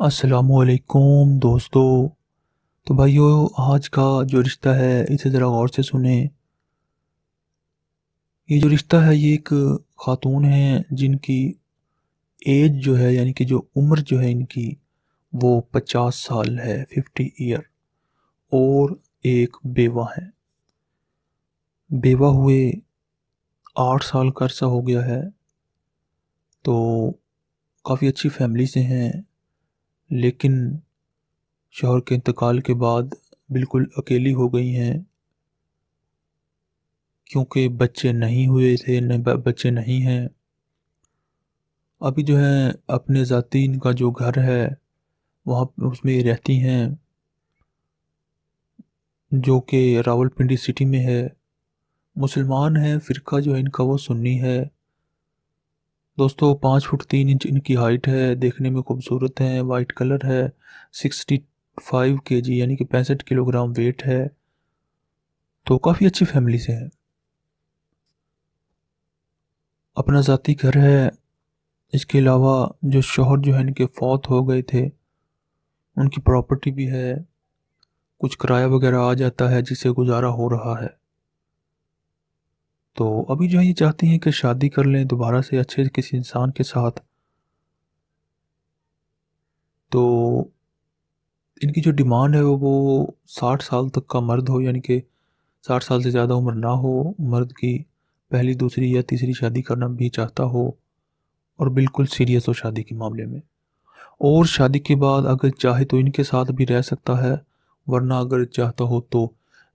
असलकुम दोस्तों तो भाइयों आज का जो रिश्ता है इसे ज़रा गौर से सुने ये जो रिश्ता है ये एक ख़ातून हैं जिनकी एज जो है यानी कि जो उम्र जो है इनकी वो पचास साल है फिफ्टी ईयर और एक बेवा है बेवा हुए आठ साल का अर्सा हो गया है तो काफ़ी अच्छी फैमिली से हैं लेकिन शोहर के इंतकाल के बाद बिल्कुल अकेली हो गई हैं क्योंकि बच्चे नहीं हुए थे न बच्चे नहीं हैं अभी जो है अपने ज़ाती इनका जो घर है वहाँ उसमें रहती हैं जो कि रावलपिंडी सिटी में है मुसलमान है फ़िरका जो है इनका वो सुन्नी है दोस्तों पाँच फुट तीन इंच इनकी हाइट है देखने में खूबसूरत है वाइट कलर है सिक्सटी फाइव के जी यानी कि पैंसठ किलोग्राम वेट है तो काफ़ी अच्छी फैमिली से हैं अपना ज़ाती घर है इसके अलावा जो शोहर जो है इनके फौत हो गए थे उनकी प्रॉपर्टी भी है कुछ किराया वगैरह आ जाता है जिसे गुजारा हो रहा है तो अभी जो है ये चाहती हैं कि शादी कर लें दोबारा से अच्छे किसी इंसान के साथ तो इनकी जो डिमांड है वो वो साठ साल तक का मर्द हो यानी कि साठ साल से ज़्यादा उम्र ना हो मर्द की पहली दूसरी या तीसरी शादी करना भी चाहता हो और बिल्कुल सीरियस हो शादी के मामले में और शादी के बाद अगर चाहे तो इनके साथ भी रह सकता है वरना अगर चाहता हो तो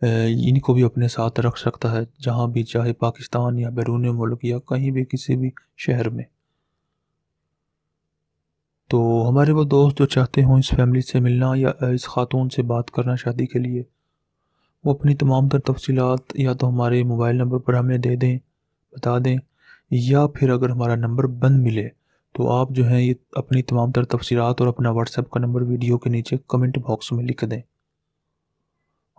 इनको भी अपने साथ रख सकता है जहाँ भी चाहे पाकिस्तान या बैरून मुल्क या कहीं भी किसी भी शहर में तो हमारे वो दोस्त जो चाहते हों इस फैमिली से मिलना या इस खातून से बात करना शादी के लिए वो अपनी तमाम तर तफसीत या तो हमारे मोबाइल नंबर पर हमें दे दें बता दें या फिर अगर हमारा नंबर बंद मिले तो आप जो है ये अपनी तमाम तर तफसीत और अपना व्हाट्सएप का नंबर वीडियो के नीचे कमेंट बॉक्स में लिख दें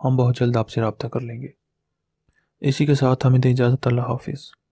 हम बहुत जल्द आपसे रबता कर लेंगे इसी के साथ हमें दें इजाज़त अल्लाह हाफिज़